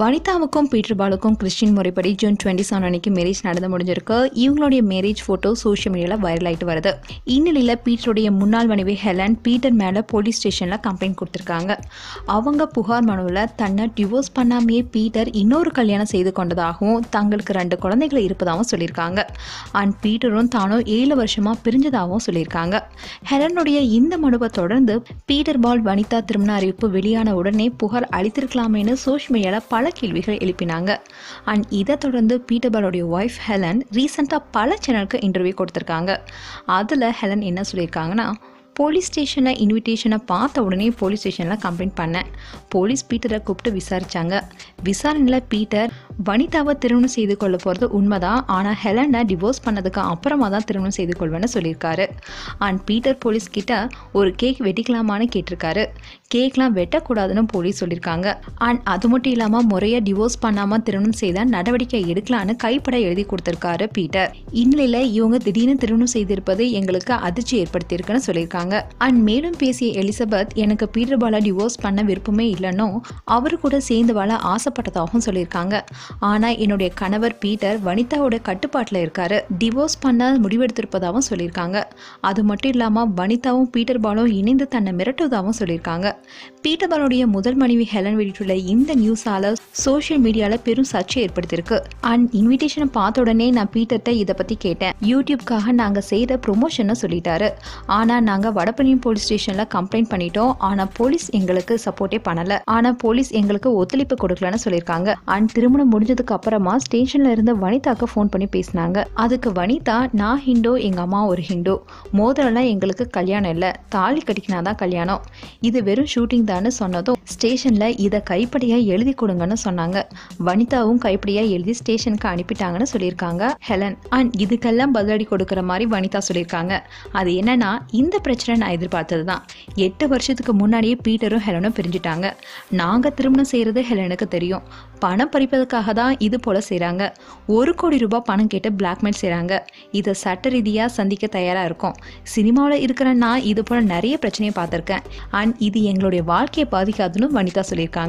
வனிதாவுக்கும் Peter பாலுக்கும் Christian முறைப்படி June twenty seven அன்னைக்கு மேரேஜ் நடந்து முடிஞ்சிருக்கு இவங்களுடைய மேரேஜ் ஃபோட்டோ சோஷியல் மீடியாவில் வைரல் ஆகிட்டு வருது இந்நிலையில் பீட்டருடைய முன்னாள் மனைவி ஹெலன் பீட்டர் மேலே போலீஸ் ஸ்டேஷனில் கம்ப்ளைண்ட் கொடுத்துருக்காங்க அவங்க புகார் மனுவில் தன்னை டிவோர்ஸ் பண்ணாமையே பீட்டர் இன்னொரு கல்யாணம் செய்து கொண்டதாகவும் தங்களுக்கு ரெண்டு குழந்தைகள் இருப்பதாகவும் சொல்லியிருக்காங்க அண்ட் பீட்டரும் தானும் ஏழு வருஷமாக பிரிஞ்சதாகவும் சொல்லியிருக்காங்க ஹெலனுடைய இந்த மனுவை தொடர்ந்து பீட்டர் பால் வனிதா திருமண அறிவிப்பு வெளியான உடனே புகார் அளித்திருக்கலாமேன்னு சோஷியல் மீடியாவில் பல கேள்விகள் எழுப்பினாங்க அண்ட் இதை தொடர்ந்து பீட்டபாலோடைய ஒய்ஃப் ஹெலன் ரீசெண்டாக பல சேனலுக்கு இன்டர்வியூ கொடுத்துருக்காங்க அதில் ஹெலன் என்ன சொல்லியிருக்காங்கன்னா போலீஸ் ஸ்டேஷனில் இன்விடேஷனை பார்த்த உடனே போலீஸ் ஸ்டேஷனில் கம்ப்ளைண்ட் பண்ணேன் போலீஸ் பீட்டரை கூப்பிட்டு விசாரித்தாங்க விசாரணையில் பீட்டர் வனிதாவை திருமணம் செய்து கொள்ள போகிறது உண்மைதான் ஆனால் ஹெலனை டிவோர்ஸ் பண்ணதுக்கு அப்புறமா தான் திருமணம் செய்து கொள்வேன்னு சொல்லியிருக்காரு அண்ட் பீட்டர் போலீஸ் கிட்ட ஒரு கேக் வெட்டிக்கலாமான்னு கேட்டிருக்காரு கேக்லாம் வெட்டக்கூடாதுன்னு போலீஸ் சொல்லியிருக்காங்க அண்ட் அது மட்டும் இல்லாமல் முறையாக டிவோர்ஸ் பண்ணாமல் திருமணம் செய்தால் நடவடிக்கை எடுக்கலான்னு கைப்பட எழுதி கொடுத்துருக்காரு பீட்டர் இந்நிலையில் இவங்க திடீர்னு திருமணம் செய்திருப்பது எங்களுக்கு அதிர்ச்சி ஏற்படுத்தியிருக்குன்னு சொல்லியிருக்காங்க அண்ட் மேலும் பேசிய எலிசபெத் எனக்கு பீட்டர் பாலா டிவோர்ஸ் பண்ண விருப்பமே இல்லைன்னும் அவரு கூட சேர்ந்து வாழ ஆசைப்பட்டதாகவும் சொல்லியிருக்காங்க ஆனால் என்னுடைய கணவர் பீட்டர் வனிதாவோட கட்டுப்பாட்டில் இருக்காரு டிவோர்ஸ் பண்ண முடிவெடுத்திருப்பதாகவும் சொல்லியிருக்காங்க அது மட்டும் இல்லாமல் வனிதாவும் பீட்டர் பாலும் இணைந்து தன்னை மிரட்டுவதாகவும் சொல்லியிருக்காங்க பீட்டர் பாலுடைய முதல் மனைவி ஹெலன் வெளியிட்டுள்ள இந்த நியூஸால் சோஷியல் மீடியாவில் பெரும் சர்ச்சை ஏற்படுத்தியிருக்கு அண்ட் இன்விடேஷனை பார்த்த உடனே நான் பீட்டர்ட்ட இதை பற்றி கேட்டேன் யூடியூப்காக நாங்கள் செய்த ப்ரொமோஷனை சொல்லிட்டாரு ஆனால் நாங்கள் வடபழனியம் போலீஸ் ஸ்டேஷனில் கம்ப்ளைண்ட் பண்ணிட்டோம் ஆனால் போலீஸ் எங்களுக்கு சப்போர்ட்டே பண்ணலை ஆனால் போலீஸ் எங்களுக்கு ஒத்துழைப்பு கொடுக்கலன்னு சொல்லியிருக்காங்க அண்ட் திருமணம் முடிஞ்சதுக்கு அப்புறமா ஸ்டேஷன்ல இருந்து வனிதாக்கு ஃபோன் பண்ணி பேசினாங்க அதுக்கு வனிதா நான் ஹிண்டோ எங்க அம்மா ஒரு ஹிண்டோ மோதிரம்லாம் எங்களுக்கு கல்யாணம் இல்லை தாலி கட்டிக்கினாதான் தான் கல்யாணம் இது வெறும் ஷூட்டிங் தான் சொன்னதும் ஸ்டேஷன்ல இதை கைப்படியா எழுதி கொடுங்கன்னு சொன்னாங்க வனிதாவும் கைப்படியா எழுதி ஸ்டேஷனுக்கு அனுப்பிட்டாங்கன்னு சொல்லியிருக்காங்க ஹெலன் அண்ட் இதுக்கெல்லாம் பதிலடி கொடுக்குற மாதிரி வனிதா சொல்லியிருக்காங்க அது என்னன்னா இந்த பிரச்சனை நான் எதிர்பார்த்தது தான் எட்டு வருஷத்துக்கு முன்னாடியே பீட்டரும் ஹெலனும் பிரிஞ்சுட்டாங்க நாங்கள் திருமணம் செய்கிறது ஹெலனுக்கு தெரியும் பணம் பறிப்பதற்காக அதுக்காக தான் இது போல் செய்கிறாங்க ஒரு கோடி ரூபாய் பணம் கேட்டு பிளாக்மெயில் செய்கிறாங்க இதை சட்ட ரீதியாக சந்திக்க தயாராக இருக்கும் சினிமாவில் இருக்கிற நான் இது போல் நிறைய பிரச்சனையை பார்த்துருக்கேன் அண்ட் இது எங்களுடைய வாழ்க்கையை பாதிக்காதுன்னு வனிதா சொல்லியிருக்காங்க